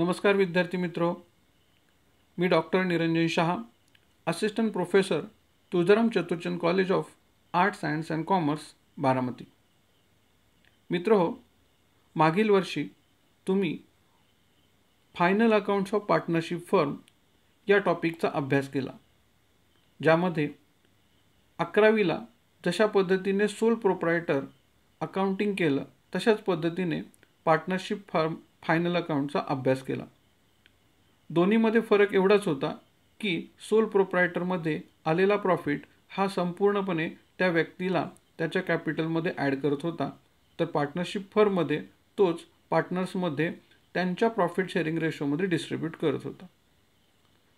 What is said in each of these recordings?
नमस्कार विद्यार्थी मित्रो मी doctor Niranjan Shaha assistant professor Tuljaram Chaturchand college of art science and commerce Baramati मित्र हो मागील वर्षी तुम्ही final accounts of partnership firm या टॉपिकचा अभ्यास केला ज्यामध्ये अकरावीला जशा पद्धतीने सोल प्रोप्रायटर अकाउंटिंग केलं तशाच पद्धतीने पार्टनरशिप फर्म फायनल अकाउंटचा अभ्यास केला दोन्हीमध्ये फरक एवढाच होता की सोल प्रोप्रायटरमध्ये आलेला प्रॉफिट हा संपूर्णपणे त्या व्यक्तीला त्याच्या कॅपिटलमध्ये ॲड करत होता तर पार्टनरशिप फर्ममध्ये तोच पार्टनर्समध्ये त्यांच्या प्रॉफिट शेअरिंग रेशोमध्ये डिस्ट्रीब्यूट करत होता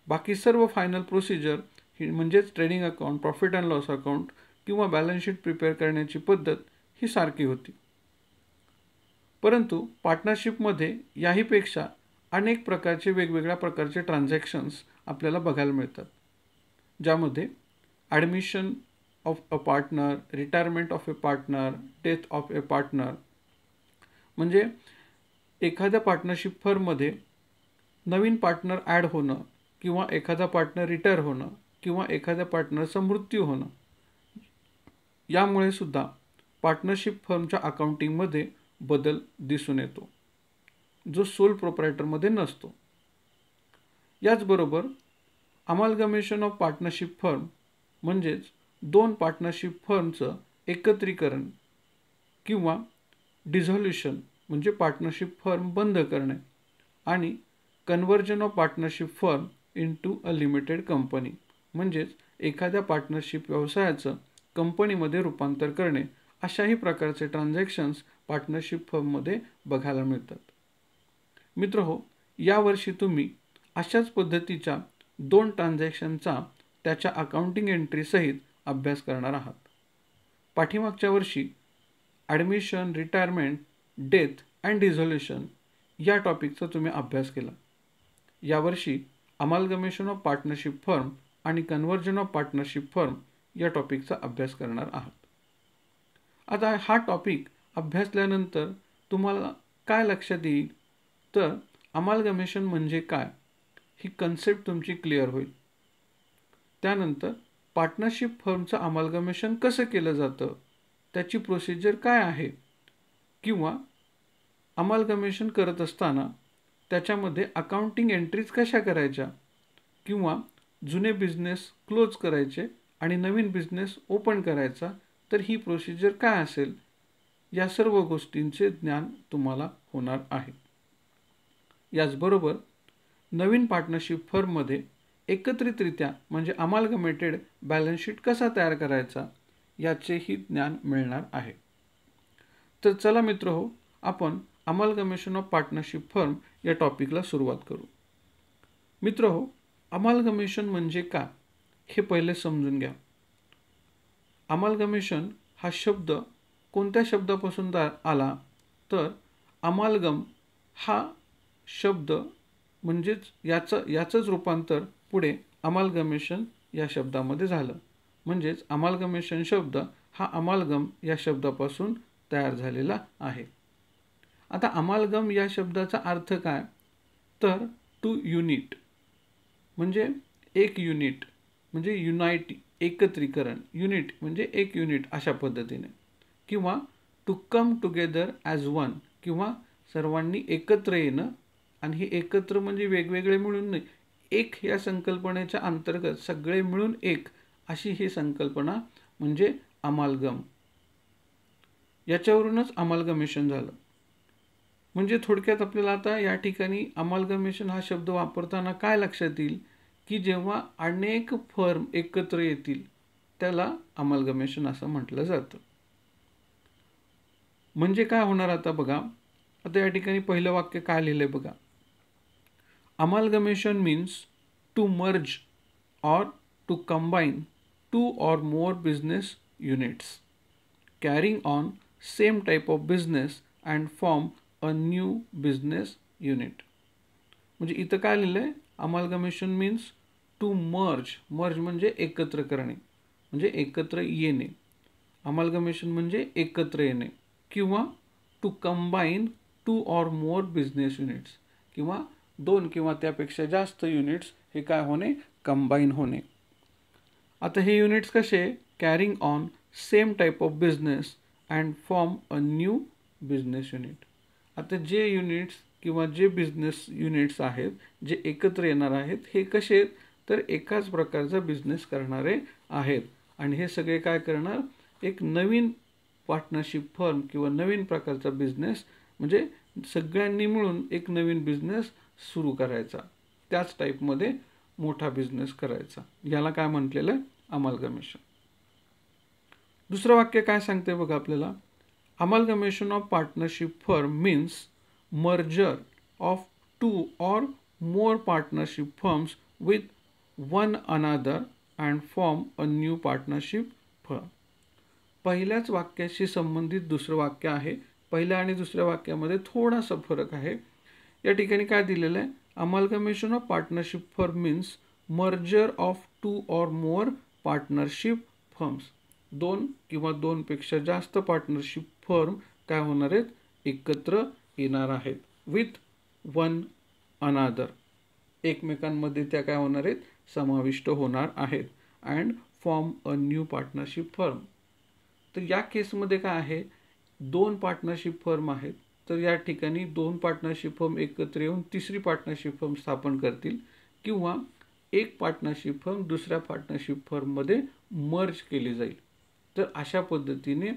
बाकी सर्व फायनल प्रोसिजर ही म्हणजेच trading account profit and loss account किंवा बॅलन्स शीट प्रिपेअर करण्याची पद्धत ही सारखी होती परंतु पार्टनरशिपमध्ये याहीपेक्षा अनेक प्रकारचे वेगवेगळ्या प्रकारचे ट्रान्झॅक्शन्स आपल्याला बघायला मिळतात ज्यामध्ये admission of a partner retirement of a partner death of a partner म्हणजे एखाद्या पार्टनरशिप फर्ममध्ये नवीन पार्टनर ॲड होणं किंवा एखादा पार्टनर रिटायर होणं किंवा एखाद्या पार्टनरचा मृत्यू होणं यामुळे सुद्धा पार्टनरशिप फर्मच्या अकाउंटिंगमध्ये बदल दिसून येतो जो सोल प्रोप्रायटरमध्ये नसतो याचबरोबर अमालगमेशन ऑफ पार्टनरशिप फर्म म्हणजेच दोन पार्टनरशिप फर्मचं एकत्रीकरण किंवा डिझॉल्युशन म्हणजे पार्टनरशिप फर्म बंद करणे आणि conversion of partnership firm into a limited company म्हणजेच एखाद्या पार्टनरशिप व्यवसायाचं कंपनीमध्ये रूपांतर करणे अशाही प्रकारचे ट्रान्झॅक्शन्स पार्टनरशिप फर्ममध्ये बघायला मिळतात मित्र हो यावर्षी तुम्ही अशाच पद्धतीच्या दोन ट्रान्झॅक्शनचा त्याच्या अकाउंटिंग एंट्रीसहित अभ्यास करणार आहात पाठीमागच्या वर्षी admission retirement death and dissolution या टॉपिकचा तुम्ही अभ्यास केला यावर्षी अमालगमेशन ऑफ पार्टनरशिप फर्म आणि कन्व्हर्जन ऑफ पार्टनरशिप फर्म या टॉपिकचा अभ्यास करणार आहात आता हा टॉपिक अभ्यासल्यानंतर तुम्हाला काय लक्षात येईल तर अमालगमेशन म्हणजे काय ही कन्सेप्ट तुमची क्लिअर होईल त्यानंतर पार्टनरशिप फर्मचं अमालगमेशन कसं केलं जातं त्याची प्रोसिजर काय आहे किंवा अमालगमेशन करत असताना त्याच्यामध्ये अकाउंटिंग एंट्रीज कशा करायच्या किंवा जुने बिझनेस क्लोज करायचे आणि नवीन बिझनेस ओपन करायचा तर ही प्रोसिजर काय असेल या सर्व गोष्टींचे ज्ञान तुम्हाला होणार आहे याचबरोबर नवीन पार्टनरशिप फर्ममध्ये एकत्रितरित्या म्हणजे अमालगमेटेड बॅलन्स शीट कसा तयार करायचा याचेही ज्ञान मिळणार आहे तर चला मित्र हो आपण अमालगमेशन ऑफ पार्टनरशिप फर्म या टॉपिकला सुरुवात करू मित्र हो अमालगमेशन म्हणजे का हे पहिले समजून घ्या अमालगमेशन हा शब्द कोणत्या शब्दापासून दा आला तर अमालगम हा शब्द म्हणजेच याचं याचंच रूपांतर पुढे अमालगमेशन या शब्दामध्ये झालं म्हणजेच अमालगमेशन शब्द हा अमालगम या शब्दापासून तयार झालेला आहे आता अमालगम या शब्दाचा अर्थ काय तर टू युनिट म्हणजे एक युनिट म्हणजे युनायटी एकत्रीकरण युनिट म्हणजे एक युनिट अशा पद्धतीने किंवा to come together as one किंवा सर्वांनी एकत्र येणं आणि हे एकत्र म्हणजे वेगवेगळे मिळून नाही एक या संकल्पनेच्या अंतर्गत सगळे मिळून एक अशी ही संकल्पना म्हणजे अमालगम याच्यावरूनच अमालगमेशन झालं म्हणजे थोडक्यात आपल्याला आता या ठिकाणी अमालगमेशन हा शब्द वापरताना काय लक्षात येईल कि जेव अनेक फर्म एकत्र येतील त्याला अमलगमेशन असं म्हटलं जातं म्हणजे काय होणार आता बघा आता या ठिकाणी पहिलं वाक्य काय लिहिलं आहे बघा amalgamation means to merge or to combine two or more business units carrying on same type of business and form a new business unit म्हणजे इत का लिहिलं आहे amalgamation means to merge merge म्हणजे एकत्र करणे म्हणजे एकत्र येणे अमालगमेशन म्हणजे एकत्र येणे किंवा to combine two or more business units किंवा दोन किंवा त्यापेक्षा जास्त युनिट्स हे काय होणे कंबाईन होणे आता हे युनिट्स कसे carrying on same type of business and form a new business unit आता जे युनिट्स किंवा जे बिझनेस युनिट्स आहेत जे एकत्र येणार आहेत हे कसे तर एकाच प्रकारचा बिझनेस करणारे आहेत आणि हे सगळे काय करणार एक नवीन पार्टनरशिप फर्म किंवा नवीन प्रकारचा बिझनेस म्हणजे सगळ्यांनी मिळून एक नवीन बिझनेस सुरू करायचा त्याच टाईपमध्ये मोठा बिझनेस करायचा याला काय म्हटलेलं आहे अमालगमेशन दुसरं वाक्य काय सांगते बघा आपल्याला amalgamation of partnership firm means merger of two or more partnership firms with one another and form a new partnership firm पहिल्याच वाक्याशी संबंधित दुसरं वाक्य आहे पहिल्या आणि दुसऱ्या वाक्यामध्ये थोडासा फरक आहे या ठिकाणी काय दिलेलं आहे commission of partnership for means merger of two or more partnership firms दोन किंवा दोनपेक्षा जास्त पार्टनरशिप फर्म काय होणार आहेत एकत्र येणार आहेत विथ वन अनादर एकमेकांमध्ये त्या काय होणार आहेत समाविष्ट होणार आहेत and form a new partnership firm तर या केसमध्ये काय आहे दोन पार्टनरशिप फर्म आहेत तर या ठिकाणी दोन पार्टनरशिप फर्म एकत्र येऊन तिसरी पार्टनरशिप फर्म स्थापन करतील किंवा एक पार्टनरशिप फर्म दुसऱ्या पार्टनरशिप फर्ममध्ये मर्ज केली जाईल तर अशा पद्धतीने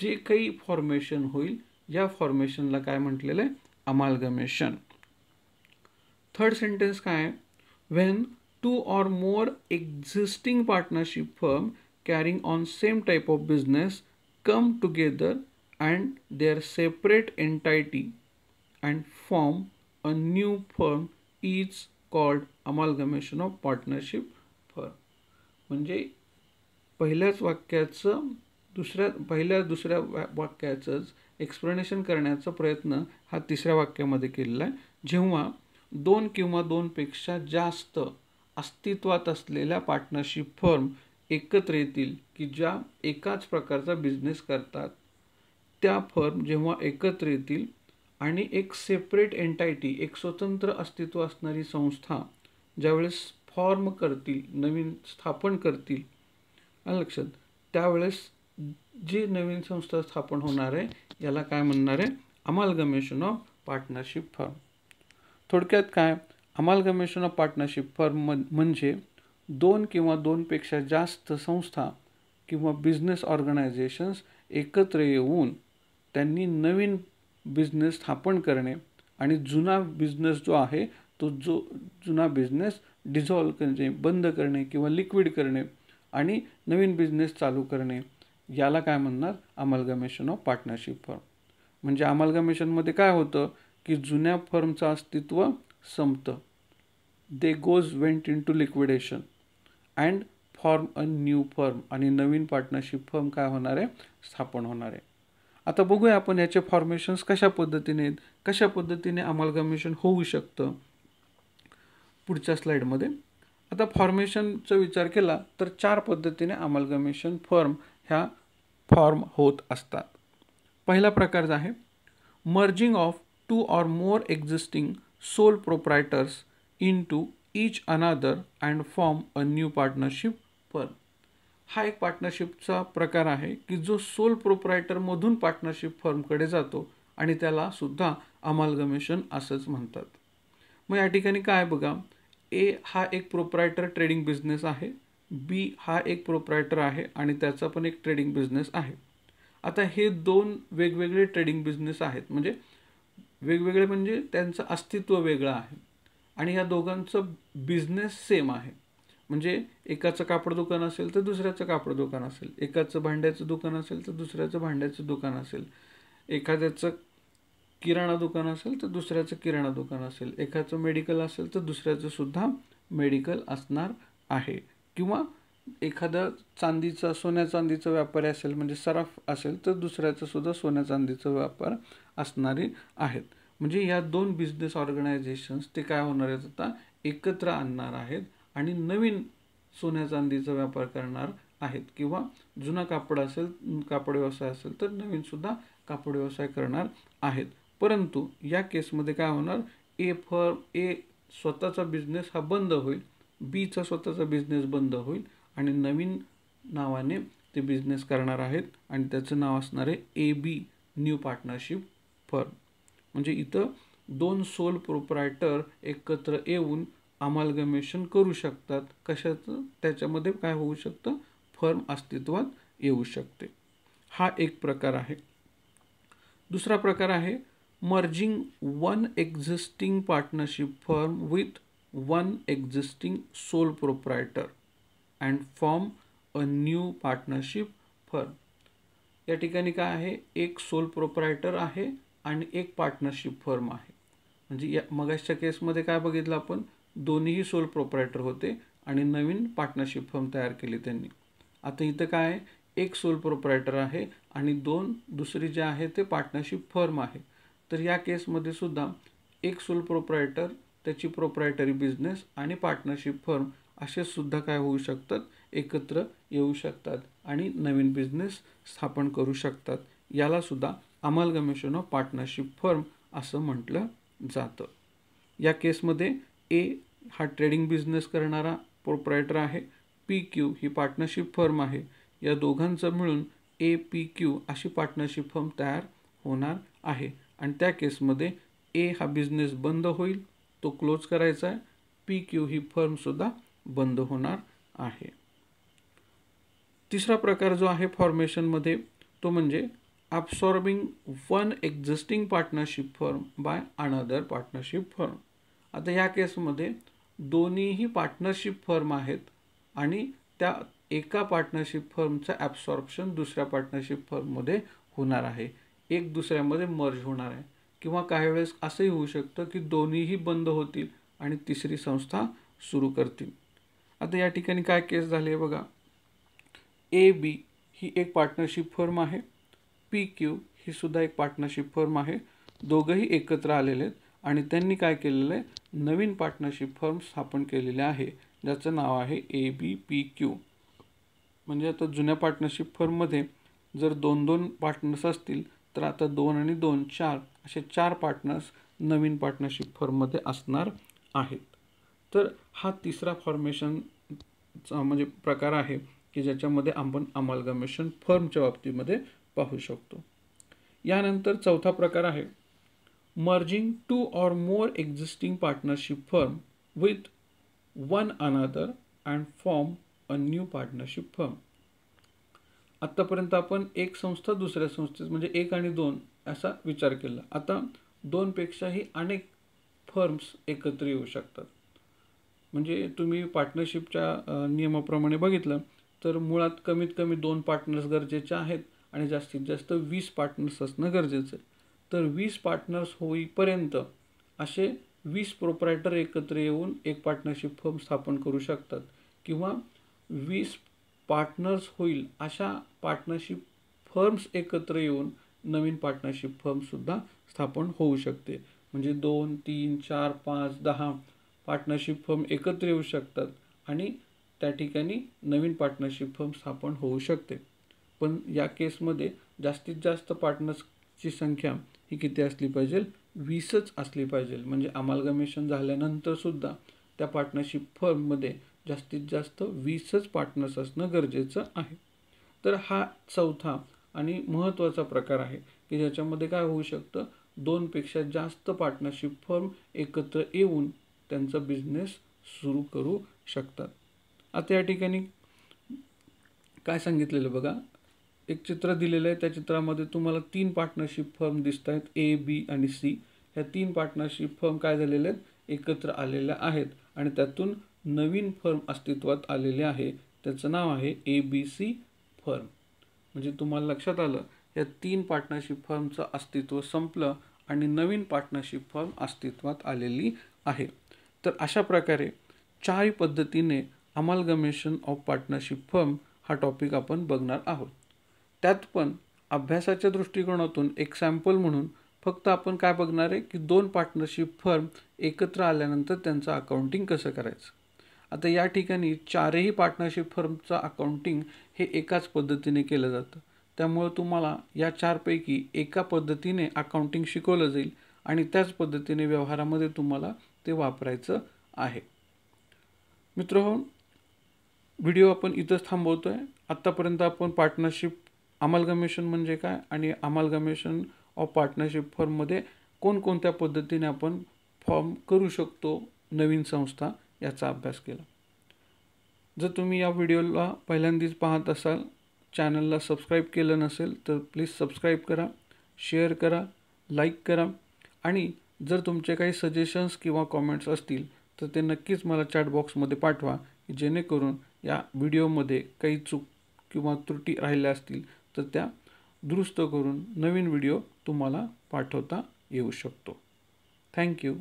जे काही फॉर्मेशन होईल या फॉर्मेशनला काय म्हटलेलं आहे अमालगमेशन थर्ड सेंटेन्स काय आहे when two or more existing partnership firm carrying on same type of business come together and their separate entity and form a new firm is called amalgamation of partnership firm म्हणजे पहिल्याच वाक्याचं दुसऱ्या पहिल्या दुसऱ्या वाक्याचंच explanation करण्याचा प्रयत्न हा तिसऱ्या वाक्यामध्ये केलेला आहे जेव्हा दोन किंवा दोनपेक्षा जास्त अस्तित्वात असलेल्या पार्टनरशिप फर्म एकत्र येतील की ज्या एकाच प्रकारचा बिझनेस करतात त्या फर्म जेव्हा एकत्र येतील आणि एक सेपरेट एन्टायटी एक स्वतंत्र अस्तित्व असणारी संस्था ज्यावेळेस फॉर्म करतील नवीन स्थापन करतील लक्षात त्यावेळेस जी नवीन संस्था स्थापन होणार आहे याला काय म्हणणार आहे अमालगमेशन ऑफ पार्टनरशिप फॉर्म थोडक्यात काय अमालगमेशन ऑफ पार्टनरशिप फर्म म्हणजे दोन किंवा दोनपेक्षा जास्त संस्था किंवा बिझनेस ऑर्गनायझेशन्स एकत्र येऊन त्यांनी नवीन बिझनेस स्थापन करणे आणि जुना बिझनेस जो आहे तो जो जुना बिझनेस डिझॉल्व करणे बंद करणे किंवा लिक्विड करणे आणि नवीन बिझनेस चालू करणे याला काय म्हणणार अमलगमेशन ऑफ पार्टनरशिप फर्म म्हणजे अमालगमेशनमध्ये काय होतं की जुन्या फर्मचं अस्तित्व संपतं they goes went into liquidation and form a new firm आणि नवीन पार्टनरशिप फर्म काय होणार आहे स्थापन होणार आहे आता बघूया आपण याचे फॉर्मेशन्स कशा पद्धतीने कशा पद्धतीने अमलगमेशन होऊ शकतं पुढच्या स्लाईडमध्ये आता फॉर्मेशनचा विचार केला तर चार पद्धतीने अमलगमेशन फर्म ह्या फॉर्म होत असतात पहिला प्रकार आहे merging of two or more existing sole into each another and form a new partnership firm हा एक पार्टनरशिपचा प्रकार आहे की जो सोल प्रोप्रायटरमधून पार्टनरशिप फर्मकडे जातो आणि त्याला सुद्धा अमालगमेशन असंच म्हणतात मग या ठिकाणी काय बघा ए हा एक प्रोप्रायटर ट्रेडिंग बिझनेस आहे बी हा एक प्रोप्रायटर आहे आणि त्याचा पण एक ट्रेडिंग बिझनेस आहे आता हे दोन वेगवेगळे ट्रेडिंग बिझनेस आहेत म्हणजे वेगवेगळे म्हणजे त्यांचं अस्तित्व वेगळं आहे आणि या दोघांचं बिझनेस सेम आहे म्हणजे एकाचं कापड दुकान असेल तर दुसऱ्याचं कापड दुकान असेल एकाचं भांड्याचं दुकान असेल तर दुसऱ्याचं भांड्याचं दुकान असेल एखाद्याचं किराणा दुकान असेल तर दुसऱ्याचं किराणा दुकान असेल एकाचं मेडिकल असेल तर दुसऱ्याचं सुद्धा मेडिकल असणार आहे किंवा एखादं चांदीचा सोन्या चांदीचा व्यापारी असेल म्हणजे सराफ असेल तर दुसऱ्याचं सुद्धा सोन्या चांदीचा व्यापार असणारे आहेत म्हणजे या दोन बिझनेस ऑर्गनायझेशन्स ते काय होणार आहेत आता एकत्र आणणार आहेत आणि नवीन सोन्या चांदीचा व्यापार करणार आहेत किंवा जुना कापड असेल कापड व्यवसाय असेल तर नवीनसुद्धा कापड व्यवसाय करणार आहेत परंतु या केसमध्ये काय होणार ए फर्म ए स्वतःचा बिझनेस हा बंद होईल बीचा स्वतःचा बिझनेस बंद होईल आणि नवीन नावाने ते बिझनेस करणार आहेत आणि त्याचं नाव असणार आहे A B new partnership firm म्हणजे इथं दोन सोल प्रोपरायटर एकत्र येऊन अमालगमेशन करू शकतात कशाचं त्याच्यामध्ये काय होऊ शकतं फर्म अस्तित्वात येऊ शकते हा एक प्रकार आहे दुसरा प्रकार आहे merging one existing partnership firm with one existing sole proprietor and form a new partnership firm या ठिकाणी काय आहे एक सोल प्रोपरायटर आहे आणि एक पार्टनरशिप फर्म आहे म्हणजे या मगाशच्या केसमध्ये काय बघितलं आपण दोन्हीही सोल प्रोपरायटर होते आणि नवीन पार्टनरशिप फर्म तयार केली त्यांनी आता इथं काय आहे एक सोल प्रोपरायटर आहे आणि दोन दुसरी जे आहे ते पार्टनरशिप फर्म आहे तर या केसमध्ये सुद्धा एक सोल प्रोपरायटर त्याची प्रोपरायटरी बिझनेस आणि पार्टनरशिप फर्म असे सुद्धा काय होऊ शकतात एकत्र येऊ शकतात आणि नवीन बिझनेस स्थापन करू शकतात यालासुद्धा अमालगमेशन ऑफ पार्टनरशिप फर्म असं म्हटलं जातं या केसमध्ये ए हा ट्रेडिंग बिझनेस करणारा प्रोप्रायटर आहे पी क्यू ही पार्टनरशिप फर्म आहे या दोघांचं मिळून ए पी क्यू अशी पार्टनरशिप फर्म तयार होणार आहे आणि त्या केसमध्ये ए हा बिझनेस बंद होईल तो क्लोज करायचा आहे पी क्यू ही फर्मसुद्धा बंद होणार आहे तिसरा प्रकार जो आहे फॉर्मेशनमध्ये तो म्हणजे absorbing one existing partnership firm by another partnership firm आता ह्या केसमध्ये दोन्हीही पार्टनरशिप फर्म आहेत आणि त्या एका पार्टनरशिप फर्मचं ॲब्सॉर्प्शन दुसऱ्या पार्टनरशिप फर्ममध्ये होणार आहे एक दुसऱ्यामध्ये मर्ज होणार आहे किंवा काही वेळेस असंही होऊ शकतं की दोन्हीही बंद होतील आणि तिसरी संस्था सुरू करतील आता या ठिकाणी काय केस झाली आहे बघा ए बी ही एक पार्टनरशिप फर्म आहे पी क्यू ही सुद्धा एक पार्टनरशिप फर्म आहे दोघंही एकत्र आलेले आहेत आणि त्यांनी काय केलेलं आहे नवीन पार्टनरशिप फर्म स्थापन केलेले आहे ज्याचं नाव आहे ए बी पी क्यू म्हणजे आता जुन्या पार्टनरशिप फर्ममध्ये जर दोन दोन पार्टनर्स असतील तर आता दोन आणि दोन चार असे चार पार्टनर्स नवीन पार्टनरशिप फर्ममध्ये असणार आहेत तर हा तिसरा फॉर्मेशनचा म्हणजे प्रकार आहे की ज्याच्यामध्ये आपण अमालगमेशन फर्मच्या बाबतीमध्ये पाहू शकतो यानंतर चौथा प्रकार आहे merging two or more existing partnership firm with one another and form a new partnership firm आत्तापर्यंत आपण एक संस्था दुसऱ्या संस्थेत म्हणजे एक आणि दोन असा विचार केला आता दोनपेक्षाही अनेक फर्म्स एकत्र येऊ शकतात म्हणजे तुम्ही पार्टनरशिपच्या नियमाप्रमाणे बघितलं तर मुळात कमीत कमी दोन पार्टनर्स गरजेचे आहेत आणि जास्तीत जास्त वीस पार्टनर्स असणं गरजेचं आहे तर वीस पार्टनर्स होईपर्यंत असे वीस प्रोपरायटर एकत्र येऊन एक पार्टनरशिप फर्म स्थापन करू शकतात किंवा वीस पार्टनर्स होईल अशा पार्टनरशिप फर्म्स एकत्र येऊन नवीन पार्टनरशिप फर्मसुद्धा स्थापन होऊ शकते म्हणजे दोन तीन चार पाच दहा पार्टनरशिप फर्म एकत्र येऊ शकतात आणि त्या ठिकाणी नवीन पार्टनरशिप फर्म स्थापन होऊ शकते पण या केसमध्ये जास्तीत जास्त पार्टनर्सची संख्या ही किती असली पाहिजे वीसच असली पाहिजे म्हणजे अमालगमेशन झाल्यानंतरसुद्धा त्या पार्टनरशिप फर्ममध्ये जास्तीत जास्त वीसच पार्टनर्स असणं गरजेचं आहे तर हा चौथा आणि महत्त्वाचा प्रकार आहे की ज्याच्यामध्ये काय होऊ शकतं दोनपेक्षा जास्त पार्टनरशिप फर्म एकत्र येऊन त्यांचा बिझनेस सुरू करू शकतात आता या ठिकाणी काय सांगितलेलं बघा एक चित्र दिलेलं आहे त्या चित्रामध्ये तुम्हाला तीन पार्टनरशिप फर्म दिसत आहेत ए बी आणि सी ह्या तीन पार्टनरशिप फर्म काय झालेल्या आहेत एकत्र आलेल्या आहेत आणि त्यातून नवीन फर्म अस्तित्वात आलेले आहे त्याचं नाव आहे ए बी सी फर्म म्हणजे तुम्हाला लक्षात आलं या तीन पार्टनरशिप फर्मचं अस्तित्व संपलं आणि नवीन पार्टनरशिप फर्म अस्तित्वात आलेली आहे तर अशा प्रकारे चार पद्धतीने अमालगमेशन ऑफ पार्टनरशिप फर्म हा टॉपिक आपण बघणार आहोत त्यात पण अभ्यासाच्या दृष्टिकोनातून एक सॅम्पल म्हणून फक्त आपण काय बघणार आहे की दोन पार्टनरशिप फर्म एकत्र आल्यानंतर त्यांचं अकाउंटिंग कसं करायचं आता या ठिकाणी चारही पार्टनरशिप फर्मचं अकाउंटिंग हे एकाच पद्धतीने केलं जातं त्यामुळं तुम्हाला या चारपैकी एका पद्धतीने अकाउंटिंग शिकवलं जाईल आणि त्याच पद्धतीने व्यवहारामध्ये तुम्हाला ते वापरायचं आहे मित्र व्हिडिओ आपण इथंच थांबवतो आहे आत्तापर्यंत आपण पार्टनरशिप अमालगमेशन म्हणजे काय आणि अमालगमेशन ऑफ पार्टनरशिप फॉर्ममध्ये कोणकोणत्या पद्धतीने आपण फॉर्म करू शकतो नवीन संस्था याचा अभ्यास केला जर तुम्ही या व्हिडिओला पहिल्यांदाच पाहत असाल चॅनलला सबस्क्राईब केलं नसेल तर प्लीज सबस्क्राईब करा शेअर करा लाईक करा आणि जर तुमचे काही सजेशन्स किंवा कॉमेंट्स असतील तर ते नक्कीच मला चॅट बॉक्समध्ये पाठवा जेणेकरून या व्हिडिओमध्ये काही चूक किंवा त्रुटी राहिल्या असतील तर त्या दुरुस्त करून नवीन व्हिडिओ तुम्हाला पाठवता येऊ शकतो थँक्यू